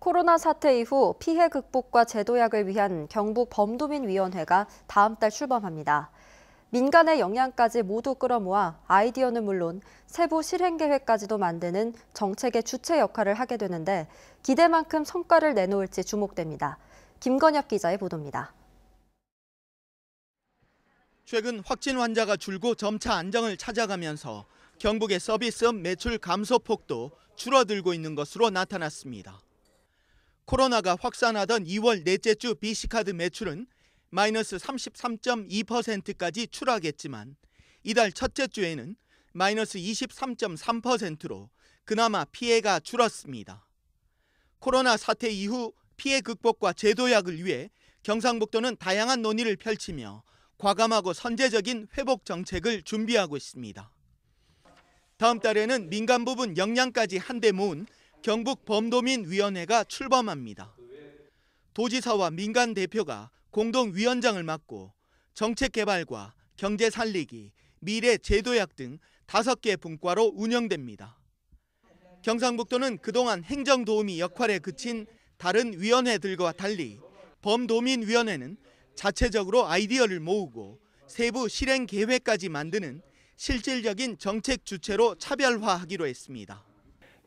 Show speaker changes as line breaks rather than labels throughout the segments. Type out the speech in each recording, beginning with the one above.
코로나 사태 이후 피해 극복과 제도약을 위한 경북 범도민위원회가 다음 달 출범합니다. 민간의 역량까지 모두 끌어모아 아이디어는 물론 세부 실행계획까지도 만드는 정책의 주체 역할을 하게 되는데 기대만큼 성과를 내놓을지 주목됩니다. 김건엽 기자의 보도입니다.
최근 확진 환자가 줄고 점차 안정을 찾아가면서 경북의 서비스업 매출 감소 폭도 줄어들고 있는 것으로 나타났습니다. 코로나가 확산하던 2월 넷째 주 BC카드 매출은 마이너스 33.2%까지 추락했지만 이달 첫째 주에는 마이너스 23.3%로 그나마 피해가 줄었습니다. 코로나 사태 이후 피해 극복과 제도약을 위해 경상북도는 다양한 논의를 펼치며 과감하고 선제적인 회복 정책을 준비하고 있습니다. 다음 달에는 민간 부분 역량까지 한데 모은 경북 범도민위원회가 출범합니다. 도지사와 민간 대표가 공동위원장을 맡고 정책 개발과 경제 살리기, 미래 제도약 등 다섯 개 분과로 운영됩니다. 경상북도는 그동안 행정도우미 역할에 그친 다른 위원회들과 달리 범도민위원회는 자체적으로 아이디어를 모으고 세부 실행 계획까지 만드는 실질적인 정책 주체로 차별화하기로 했습니다.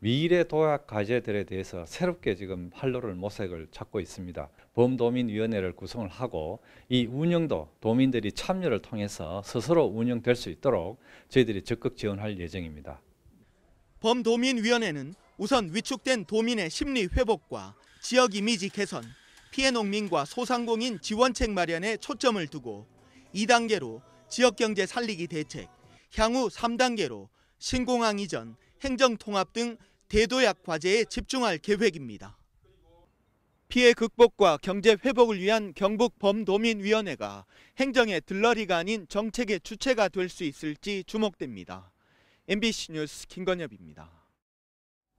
미래 도약 과제들에 대해서 새롭게 지금 활로를 모색을 찾고 있습니다. 범도민위원회를 구성을 하고 이 운영도 도민들이 참여를 통해서 스스로 운영될 수 있도록 저희들이 적극 지원할 예정입니다.
범도민위원회는 우선 위축된 도민의 심리 회복과 지역 이미지 개선, 피해 농민과 소상공인 지원책 마련에 초점을 두고 2단계로 지역경제 살리기 대책, 향후 3단계로 신공항 이전, 행정통합 등 대도약 과제에 집중할 계획입니다. 피해 극복과 경제 회복을 위한 경북 범도민위원회가 행정의 들러리가 아닌 정책의 주체가 될 수 있을지 주목됩니다. MBC 뉴스 김건엽입니다.